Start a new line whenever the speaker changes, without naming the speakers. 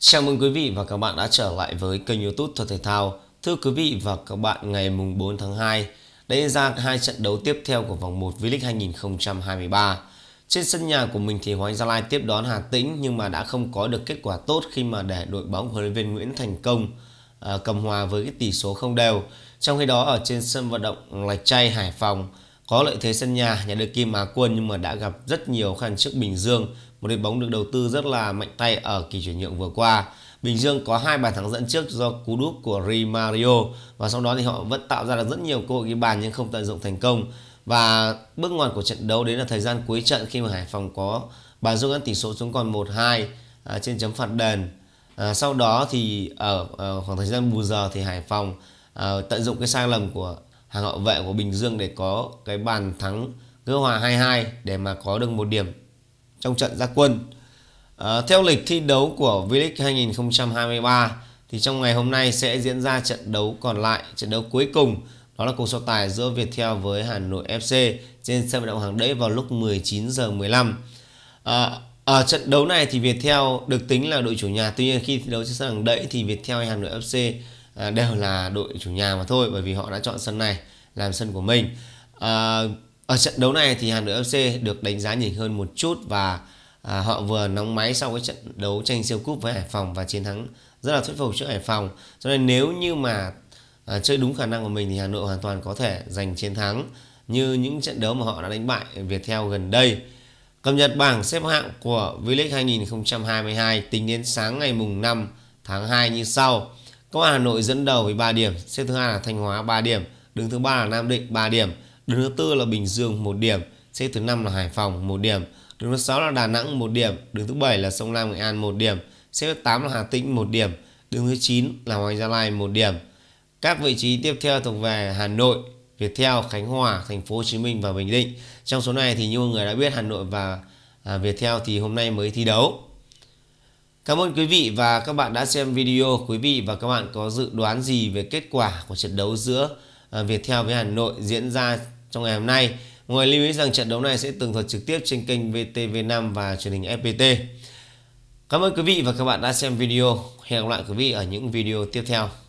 Chào mừng quý vị và các bạn đã trở lại với kênh youtube Thuật Thể Thao. Thưa quý vị và các bạn, ngày mùng 4 tháng 2 đã ra hai trận đấu tiếp theo của vòng 1 V-League 2023. Trên sân nhà của mình thì Hoàng Gia Lai tiếp đón Hà Tĩnh nhưng mà đã không có được kết quả tốt khi mà để đội bóng huấn luyện viên Nguyễn Thành Công à, cầm hòa với cái tỷ số không đều. Trong khi đó ở trên sân vận động Lạch Tray Hải Phòng có lợi thế sân nhà nhà đưa kim Hà Quân nhưng mà đã gặp rất nhiều khăn trước Bình Dương một đội bóng được đầu tư rất là mạnh tay ở kỳ chuyển nhượng vừa qua Bình Dương có hai bàn thắng dẫn trước do cú đúp của Rimario và sau đó thì họ vẫn tạo ra được rất nhiều cơ hội ghi bàn nhưng không tận dụng thành công và bước ngoặt của trận đấu đến là thời gian cuối trận khi mà Hải Phòng có bàn rút ngắn tỷ số xuống còn 1-2 à, trên chấm phạt đền à, sau đó thì ở, ở khoảng thời gian bù giờ thì Hải Phòng à, tận dụng cái sai lầm của hàng hậu vệ của Bình Dương để có cái bàn thắng gỡ hòa 2-2 để mà có được một điểm trong trận ra quân. À, theo lịch thi đấu của V-League 2023 thì trong ngày hôm nay sẽ diễn ra trận đấu còn lại, trận đấu cuối cùng đó là cuộc so tài giữa Viettel với Hà Nội FC trên sân vận động Hàng Đẫy vào lúc 19 giờ 15. À, ở trận đấu này thì Viettel được tính là đội chủ nhà, tuy nhiên khi thi đấu trên sân Hàng Đẫy thì Viettel hay Hà Nội FC Ờ, đều là đội chủ nhà mà thôi bởi vì họ đã chọn sân này làm sân của mình à, ở trận đấu này thì Hà Nội FC được đánh giá nhỉnh hơn một chút và à, họ vừa nóng máy sau cái trận đấu tranh siêu cúp với Hải Phòng và chiến thắng rất là thuyết phục trước Hải Phòng cho nên nếu như mà à, chơi đúng khả năng của mình thì Hà Nội hoàn toàn có thể giành chiến thắng như những trận đấu mà họ đã đánh bại Viettel gần đây cập nhật bảng xếp hạng của V-League 2022 tính đến sáng ngày mùng 5 tháng 2 như sau Công an Hà Nội dẫn đầu với 3 điểm, xếp thứ hai là Thanh Hóa 3 điểm, đứng thứ ba là Nam Định 3 điểm, đứng thứ tư là Bình Dương 1 điểm, xếp thứ năm là Hải Phòng 1 điểm, đứng thứ sáu là Đà Nẵng 1 điểm, đứng thứ bảy là Sông Lam Nghệ An 1 điểm, xếp thứ 8 là Hà Tĩnh 1 điểm, đứng thứ 9 là Hoàng Gia Lai 1 điểm. Các vị trí tiếp theo thuộc về Hà Nội, Viettel, Khánh Hòa, Thành phố Hồ Chí Minh và Bình Định. Trong số này thì nhiều người đã biết Hà Nội và à, Viettel thì hôm nay mới thi đấu Cảm ơn quý vị và các bạn đã xem video. Quý vị và các bạn có dự đoán gì về kết quả của trận đấu giữa à, Viettel với Hà Nội diễn ra trong ngày hôm nay? Ngoài lưu ý rằng trận đấu này sẽ tường thuật trực tiếp trên kênh VTV5 và truyền hình FPT. Cảm ơn quý vị và các bạn đã xem video. Hẹn gặp lại quý vị ở những video tiếp theo.